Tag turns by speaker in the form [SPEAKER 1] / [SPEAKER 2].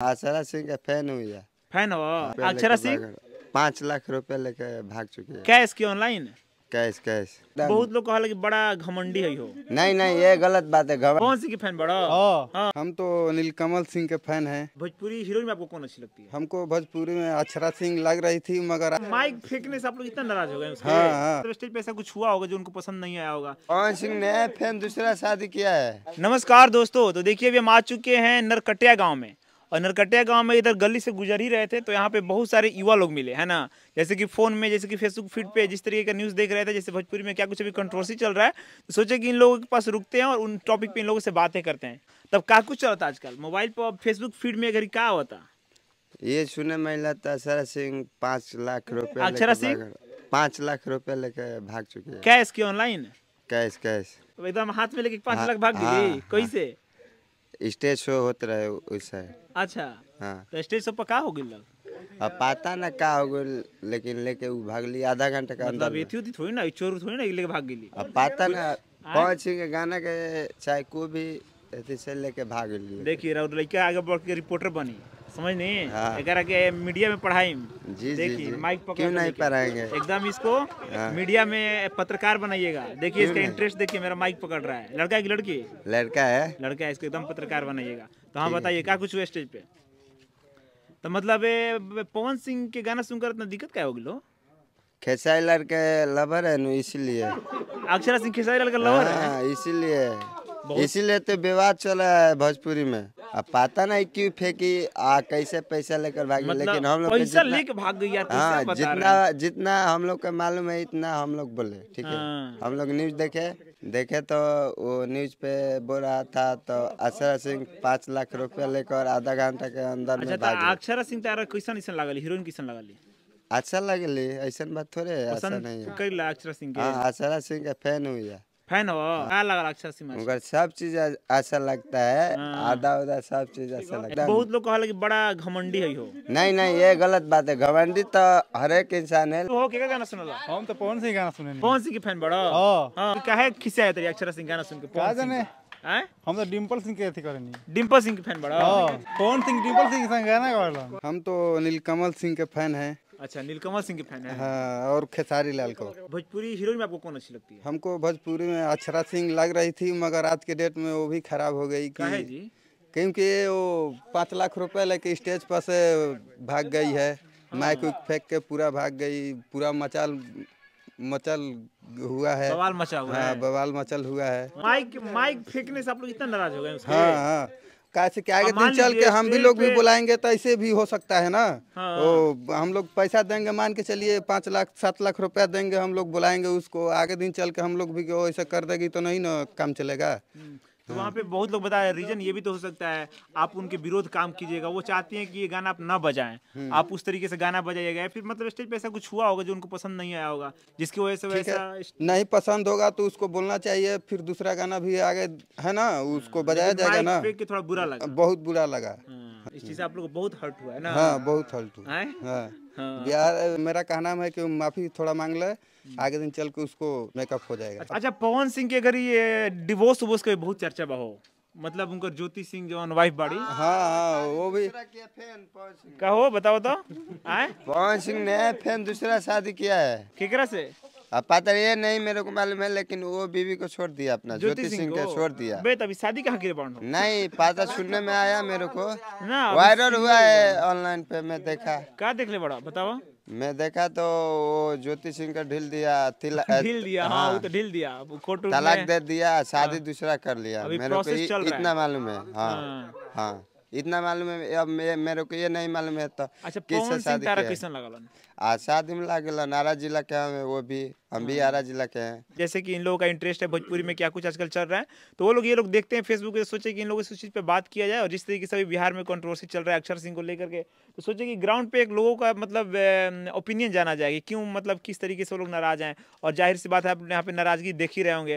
[SPEAKER 1] अक्षरा सिंह का फैन हूँ
[SPEAKER 2] फैन हो अक्षरा हाँ। सिंह
[SPEAKER 1] पाँच लाख रुपए लेके भाग चुके हैं कैश की ऑनलाइन कैश कैश बहुत
[SPEAKER 2] लोग कहा बड़ा घमंडी है हो नहीं
[SPEAKER 3] नहीं ये गलत बात है कौन सी की फैन बड़ा हाँ।, हाँ। हम तो नीलकमल सिंह के फैन है भोजपुरी
[SPEAKER 2] हीरो में आपको कौन अच्छी लगती है
[SPEAKER 3] हमको भोजपुरी में अक्षरा सिंह लग रही थी मगर माइक
[SPEAKER 2] फेंकने से आप लोग इतना नाराज हो गए हाँ, हाँ। तो स्टेज पे ऐसा कुछ हुआ होगा जो उनको पसंद नहीं आया होगा पवन सिंह ने फैन दूसरा शादी किया है नमस्कार दोस्तों तो देखिये अभी हम आ चुके हैं नरकटिया गाँव में और नरकटिया गांव में इधर गली से गुजर ही रहे थे तो यहाँ पे बहुत सारे युवा लोग मिले है ना जैसे कि फ़ोन में जैसे कि फेसबुक फीड पे जिस तरीके का न्यूज़ देख रहे थे जैसे भोजपुरी में क्या कुछ अभी कंट्रोवर्सी चल रहा है तो सोचे कि इन लोगों के पास रुकते हैं और उन टॉपिक पे इन लोगों से बातें करते हैं तब क्या कुछ चलता आजकल मोबाइल पर फेसबुक फीड में अगर क्या होता
[SPEAKER 1] ये सुने महिला तो अक्षरा सिंह पाँच लाख रुपए अक्षरा सिंह पाँच लाख रुपए लेके भाग चुके है कैश की ऑनलाइन कैश कैश
[SPEAKER 2] एकदम हाथ में लेके पाँच हाँ, लाख भाग हाँ, गई कैसे
[SPEAKER 1] स्टेज शो होते रहे उस
[SPEAKER 2] अच्छा हाँ तो स्टेज शो पर का हो गई
[SPEAKER 1] अब पता ना का हो गई लेकिन लेके उ भाग ली आधा घंटा का मतलब एथी
[SPEAKER 2] उथी थोड़ी ना चोर थोड़ी ना लेके भाग गेली अब पता ना पांच के गाना के चाहे को भी एथी से लेके भाग गेली देखिए राउत लड़का आगे बढ़ के रिपोर्टर बनी समझ नहीं हाँ। मीडिया में पढ़ाई जी देखिए माइक पकड़ क्यों
[SPEAKER 1] नहीं पढ़ाएंगे
[SPEAKER 2] एकदम इसको हाँ। मीडिया में पत्रकार बनाइएगा देखिए इसका इंटरेस्ट देखिए मेरा माइक पकड़ रहा है लड़का है की लड़की
[SPEAKER 1] लड़का है
[SPEAKER 2] लड़का है इसको एकदम पत्रकार बनाइएगा तो हाँ बताइए क्या कुछ हुआ स्टेज पे तो मतलब पवन सिंह के गाना सुनकर इतना दिक्कत क्या होगी लो
[SPEAKER 1] खेसाई लड़के लवर है नु इसीलिए अक्षरा सिंह खेसारी लड़का लवर है हाँ, इसीलिए इसीलिए तो विवाद चला है भोजपुरी में अब पता नहीं क्यों फेंकी आ कैसे पैसा लेकर भाग मतलब लेकिन हम लोग पैसा लेकर
[SPEAKER 2] भाग गया तो हाँ जितना
[SPEAKER 1] जितना हम लोग का मालूम है इतना हम लोग बोले ठीक है हाँ। हम लोग न्यूज देखे देखे तो वो न्यूज पे बोल रहा था तो अक्षरा सिंह पाँच लाख रुपया लेकर आधा घंटा के अंदर अच्छा, तो
[SPEAKER 2] अक्षरा सिंह तारा तो कैसन ऐसा लगल हीरोइन कैसन
[SPEAKER 1] अच्छा लगे ऐसा बात थोड़े ऐसा नहीं
[SPEAKER 2] अक्षरा सिंह हाँ,
[SPEAKER 1] अक्षरा सिंह का फैन हुई है
[SPEAKER 2] फैन हो क्या हाँ। लगा अच्छा सिंह
[SPEAKER 1] मगर सब चीज अच्छा लगता है हाँ। आधा उधा सब चीज अच्छा लगता है बहुत
[SPEAKER 2] लोग कहा कि बड़ा घमंडी है हो नहीं नहीं
[SPEAKER 1] ये गलत बात है घमंडी तो हर एक इंसान है तो
[SPEAKER 2] क्या गाना सुनला हम तो पवन सिंह गाना सुने पवन सिंह की फैन बड़ा हाँ। तो कहे खिसे है तेरी अक्षरा सिंह गाना सुन के पवन सिंह हम तो डिम्पल सिंह के अथी करनी डिम्पल सिंह के फैन बड़ा कौन सिंह डिम्पल सिंह के
[SPEAKER 3] संग गाना हम तो नीलकमल सिंह के फैन है
[SPEAKER 2] अच्छा नीलकमल सिंह के फैन है हाँ
[SPEAKER 3] और खेसारी लाल को
[SPEAKER 2] भोजपुरी हीरो में आपको कौन अच्छी लगती है
[SPEAKER 3] हमको भोजपुरी में अक्षरा सिंह लग रही थी मगर आज के डेट में वो भी खराब हो गई कि क्योंकि वो पाँच लाख रुपए लेके स्टेज पर से भाग गई है हाँ। माइक उक फेंक के पूरा भाग गई पूरा मचाल मचल हुआ है बवाल मचा हुआ हाँ, है बवाल मचल हुआ है
[SPEAKER 2] माइक माइक फेंकने से आप लोग इतना नाराज हो गए हाँ हाँ कैसे क्या आगे दिन चल के हम भी लोग भी बुलाएंगे
[SPEAKER 3] तो ऐसे भी हो सकता है ना हाँ। तो हम लोग पैसा देंगे मान के चलिए पाँच लाख सात लाख रुपया देंगे हम लोग बुलाएंगे उसको आगे दिन चल के हम लोग भी ऐसा कर देगी तो नहीं ना काम चलेगा हम्म।
[SPEAKER 2] तो वहाँ पे बहुत लोग बताया रीजन ये भी तो हो सकता है आप उनके विरोध काम कीजिएगा वो चाहते हैं कि ये गाना आप ना बजाएं हम्म। आप उस तरीके से गाना बजाइएगा फिर मतलब स्टेज पे ऐसा कुछ हुआ होगा जो उनको पसंद नहीं आया होगा जिसकी वजह से वैसा नहीं
[SPEAKER 3] पसंद होगा तो उसको बोलना चाहिए फिर दूसरा गाना भी आगे है ना उसको हाँ, बजाया जाएगा ना थोड़ा बुरा लगा बहुत बुरा लगा
[SPEAKER 2] हाँ, इस चीज से आप लोग बहुत हर्ट हुआ है ना हाँ,
[SPEAKER 3] बहुत हर्ट हुआ है हाँ। बिहार मेरा कहना है कि माफी थोड़ा मांग ले आगे दिन चल के उसको मेकअप हो जाएगा अच्छा,
[SPEAKER 2] अच्छा पवन सिंह के अगर ये डिवोर्स वोर्स का बहुत चर्चा बहो मतलब उनका ज्योति सिंह जो वाइफ बाड़ी हाँ हाँ वो भी कहो बताओ तो आए पवन सिंह ने फिर दूसरा शादी किया
[SPEAKER 1] है किकरा से अब पता ये नहीं मेरे को मालूम है लेकिन वो बीवी को छोड़ दिया अपना ज्योति सिंह को छोड़ दिया बे तभी शादी कहाँ की नहीं पता
[SPEAKER 2] सुनने में आया मेरे को वायरल हुआ है
[SPEAKER 1] ऑनलाइन पे मैं देखा क्या देख ले बड़ा बताओ मैं देखा तो वो ज्योति सिंह का ढील दिया ढील दिया हाँ, हाँ, वो तो ढील दिया कोर्ट तलाक दे दिया शादी हाँ। दूसरा कर लिया मेरे को इतना मालूम है हाँ हाँ, हाँ। इतना मालूम है अब मेरे को ये नहीं मालूम है तो अच्छा शादी हाँ, शादी में आरा जिला के हम वो भी हम भी हाँ। आरा जिला के हैं
[SPEAKER 2] जैसे कि इन लोगों का इंटरेस्ट है भोजपुरी में क्या कुछ आजकल चल रहा है तो वो लोग ये लोग देखते हैं फेसबुक पे सोचे कि इन लोगों से उस चीज़ पे बात किया जाए और जिस तरीके से अभी बिहार में कंट्रोवर्सी चल रहा है अक्षर सिंह को लेकर के तो सोचे कि ग्राउंड पे एक लोगों का मतलब ओपिनियन जाना जाएगी क्यों मतलब किस तरीके से वो लोग नाराज हैं और जाहिर सी बात है आप यहाँ पे नाराजगी देख ही रहे होंगे